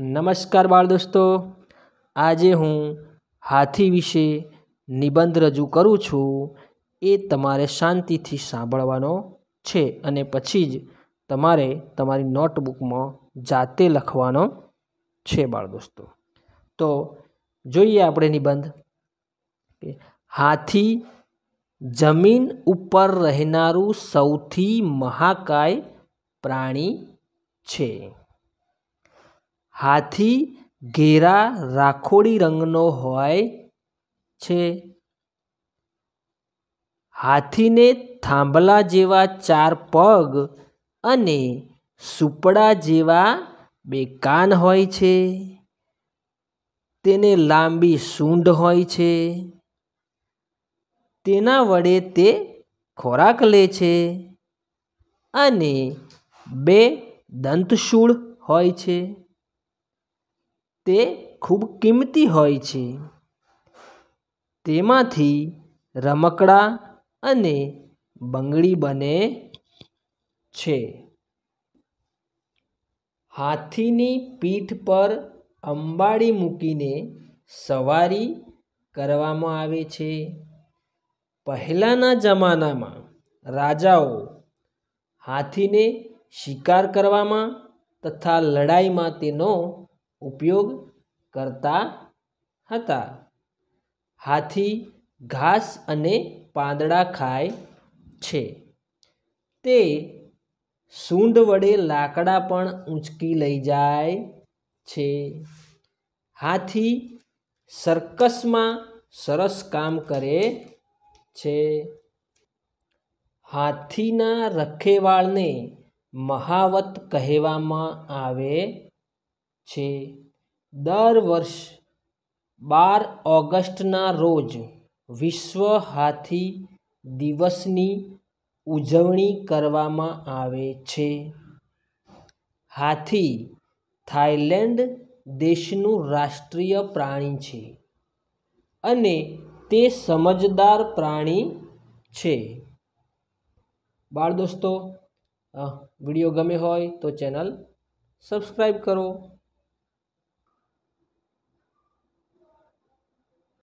નમસ્કાર બાળ દોસ્તો આજે હું હાથી વિશે નિબંધ રજૂ કરું છું એ તમારે શાંતિથી સાંભળવાનો છે અને પછી જ તમારે તમારી નોટબુકમાં જાતે લખવાનો છે બાળ દોસ્તો તો જોઈએ આપણે નિબંધ હાથી જમીન ઉપર રહેનારું સૌથી મહાકાય પ્રાણી છે હાથી ઘેરા રાખોડી રંગનો હોય છે હાથીને થાંભલા જેવા ચાર પગ અને સુપડા જેવા બે કાન હોય છે તેને લાંબી સૂંઢ હોય છે તેના વડે તે ખોરાક લે છે અને બે દંતશૂળ હોય છે તે ખૂબ કિંમતી હોય છે તેમાંથી રમકડા અને બંગડી બને છે હાથીની પીઠ પર અંબાડી મૂકીને સવારી કરવામાં આવે છે પહેલાંના જમાનામાં રાજાઓ હાથીને શિકાર કરવામાં તથા લડાઈમાં તેનો ઉપયોગ કરતા હતા હાથી ઘાસ અને પાંદડા ખાય છે તે સૂંઢ વડે લાકડા પણ ઊંચકી લઈ જાય છે હાથી સર્કસમાં સરસ કામ કરે છે હાથીના રખેવાળને મહાવત કહેવામાં આવે છે દર વર્ષ બાર ઓગસ્ટના રોજ વિશ્વ હાથી દિવસની ઉજવણી કરવામાં આવે છે હાથી થાઇલેન્ડ દેશનું રાષ્ટ્રીય પ્રાણી છે અને તે સમજદાર પ્રાણી છે બાળ દોસ્તો વિડીયો ગમે હોય તો ચેનલ સબસ્ક્રાઈબ કરો